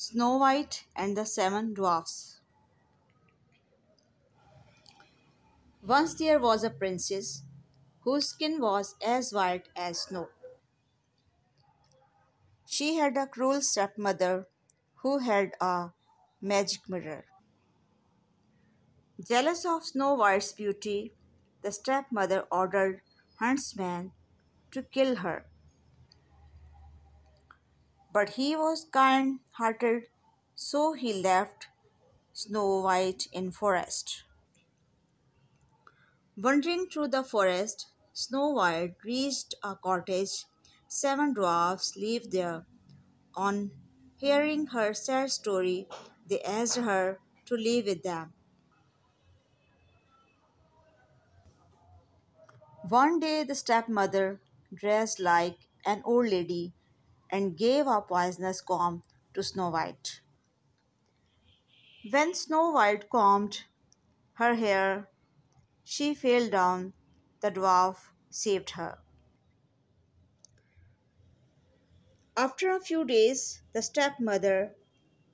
Snow White and the Seven Dwarfs. Once there was a princess whose skin was as white as snow. She had a cruel stepmother who held a magic mirror. Jealous of Snow White's beauty, the stepmother ordered huntsmen to kill her. But he was kind hearted, so he left Snow White in forest. Wandering through the forest, Snow White reached a cottage. Seven dwarfs lived there. On hearing her sad story, they asked her to live with them. One day, the stepmother, dressed like an old lady, and gave her poisonous comb to Snow White. When Snow White combed her hair, she fell down. The dwarf saved her. After a few days, the stepmother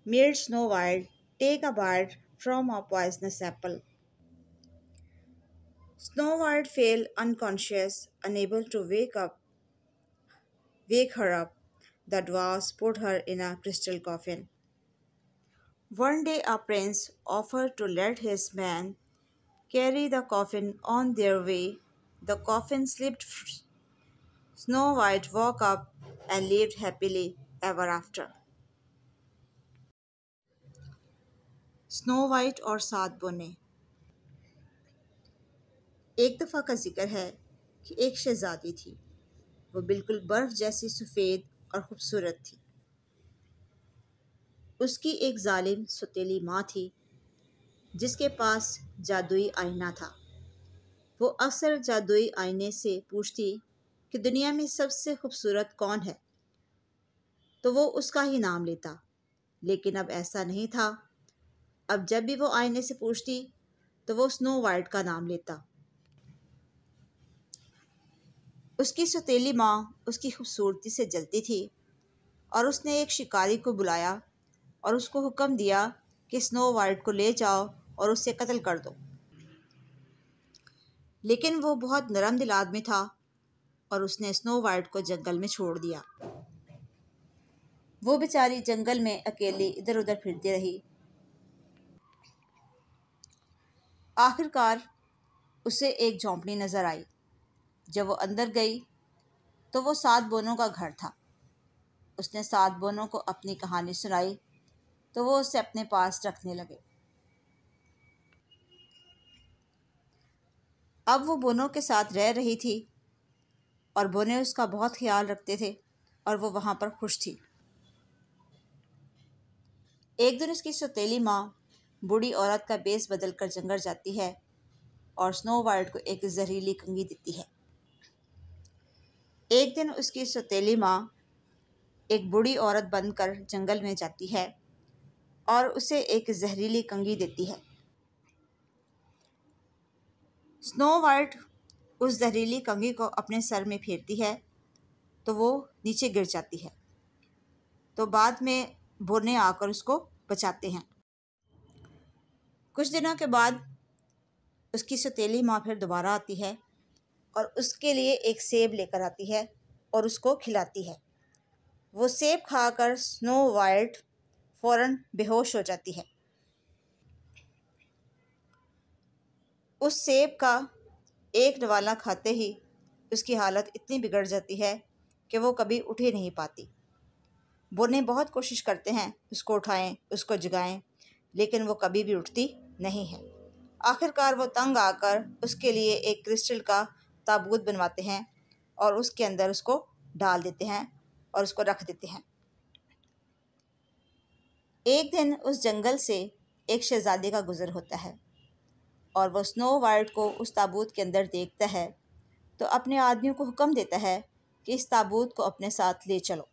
made Snow White take a bite from a poisonous apple. Snow White fell unconscious, unable to wake up, wake her up. The dwarfs put her in a crystal coffin. One day, a prince offered to let his men carry the coffin on their way. The coffin slipped. Snow White woke up and lived happily ever after. Snow White और सात बोने एक दफ़ा का जिक्र है कि एक शहज़ादी थी वो बिल्कुल बर्फ़ जैसी सफ़ेद और ख़ूबसूरत थी उसकी एक जालिम सतीली माँ थी जिसके पास जादुई आईना था वो अक्सर जादुई आईने से पूछती कि दुनिया में सबसे खूबसूरत कौन है तो वो उसका ही नाम लेता लेकिन अब ऐसा नहीं था अब जब भी वो आईने से पूछती तो वो स्नो वाइट का नाम लेता उसकी सतीली माँ उसकी खूबसूरती से जलती थी और उसने एक शिकारी को बुलाया और उसको हुक्म दिया कि स्नो वाइट को ले जाओ और उसे कत्ल कर दो लेकिन वो बहुत नरम दिल आदमी था और उसने स्नो वाइट को जंगल में छोड़ दिया वो बेचारी जंगल में अकेली इधर उधर फिरती रही आखिरकार उसे एक झोंपड़ी नज़र आई जब वो अंदर गई तो वो सात बोनों का घर था उसने सात बोनों को अपनी कहानी सुनाई तो वो उसे अपने पास रखने लगे अब वो बोनों के साथ रह रही थी और बोने उसका बहुत ख्याल रखते थे और वो वहाँ पर खुश थी एक दिन उसकी सतीली माँ बूढ़ी औरत का बेस बदल कर जंगल जाती है और स्नो वाइल्ड को एक जहरीली कंगी देती है एक दिन उसकी सतीली माँ एक बूढ़ी औरत बनकर जंगल में जाती है और उसे एक जहरीली कंगी देती है स्नो वाइट उस जहरीली कंगी को अपने सर में फेरती है तो वो नीचे गिर जाती है तो बाद में बोरने आकर उसको बचाते हैं कुछ दिनों के बाद उसकी सतीली माँ फिर दोबारा आती है और उसके लिए एक सेब लेकर आती है और उसको खिलाती है वो सेब खाकर स्नो वाइट फौरन बेहोश हो जाती है उस सेब का एक नवाला खाते ही उसकी हालत इतनी बिगड़ जाती है कि वो कभी उठ ही नहीं पाती बुने बहुत कोशिश करते हैं उसको उठाएं उसको जगाएं लेकिन वो कभी भी उठती नहीं है आखिरकार वो तंग आकर उसके लिए एक क्रिस्टल का ताबूत बनवाते हैं और उसके अंदर उसको डाल देते हैं और उसको रख देते हैं एक दिन उस जंगल से एक शहज़ादे का गुज़र होता है और वह स्नो वाइट को उस ताबूत के अंदर देखता है तो अपने आदमियों को हुक्म देता है कि इस ताबूत को अपने साथ ले चलो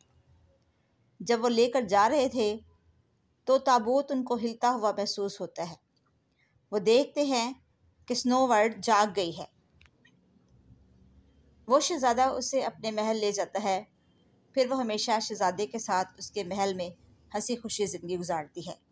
जब वो लेकर जा रहे थे तो ताबूत उनको हिलता हुआ महसूस होता है वो देखते हैं कि स्नो वाइट जाग गई है वो शहज़ादा उसे अपने महल ले जाता है फिर वह हमेशा शहज़ादे के साथ उसके महल में हंसी खुशी ज़िंदगी गुजारती है